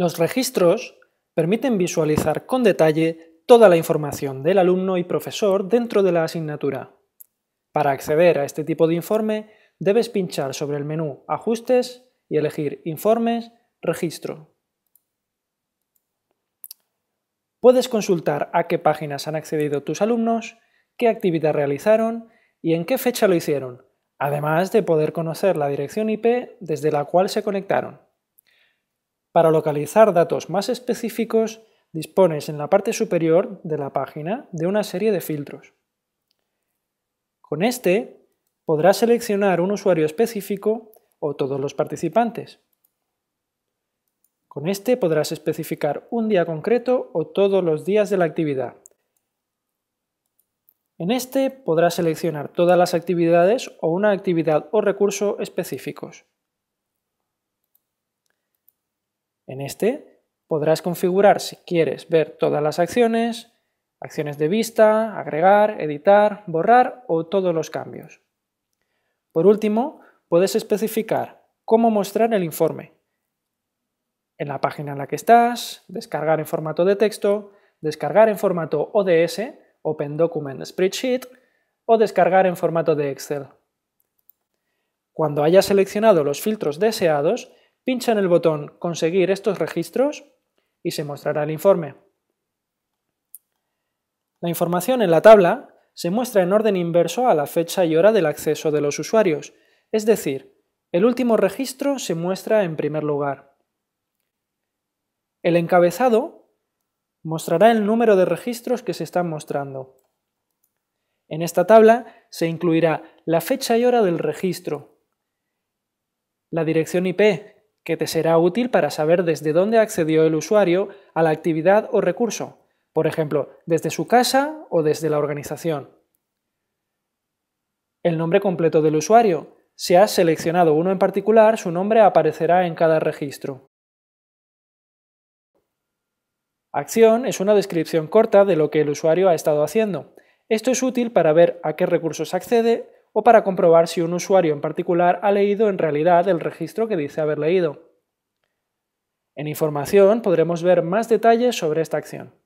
Los registros permiten visualizar con detalle toda la información del alumno y profesor dentro de la asignatura. Para acceder a este tipo de informe, debes pinchar sobre el menú Ajustes y elegir Informes, Registro. Puedes consultar a qué páginas han accedido tus alumnos, qué actividad realizaron y en qué fecha lo hicieron, además de poder conocer la dirección IP desde la cual se conectaron. Para localizar datos más específicos, dispones en la parte superior de la página de una serie de filtros. Con este, podrás seleccionar un usuario específico o todos los participantes. Con este podrás especificar un día concreto o todos los días de la actividad. En este podrás seleccionar todas las actividades o una actividad o recurso específicos. En este podrás configurar si quieres ver todas las acciones, acciones de vista, agregar, editar, borrar o todos los cambios. Por último, puedes especificar cómo mostrar el informe. En la página en la que estás, descargar en formato de texto, descargar en formato ODS, Open Document Spreadsheet, o descargar en formato de Excel. Cuando hayas seleccionado los filtros deseados, Pincha en el botón Conseguir estos registros y se mostrará el informe. La información en la tabla se muestra en orden inverso a la fecha y hora del acceso de los usuarios, es decir, el último registro se muestra en primer lugar. El encabezado mostrará el número de registros que se están mostrando. En esta tabla se incluirá la fecha y hora del registro, la dirección IP que te será útil para saber desde dónde accedió el usuario a la actividad o recurso, por ejemplo, desde su casa o desde la organización. El nombre completo del usuario. Si has seleccionado uno en particular, su nombre aparecerá en cada registro. Acción es una descripción corta de lo que el usuario ha estado haciendo. Esto es útil para ver a qué recursos accede, o para comprobar si un usuario en particular ha leído en realidad el registro que dice haber leído. En información podremos ver más detalles sobre esta acción.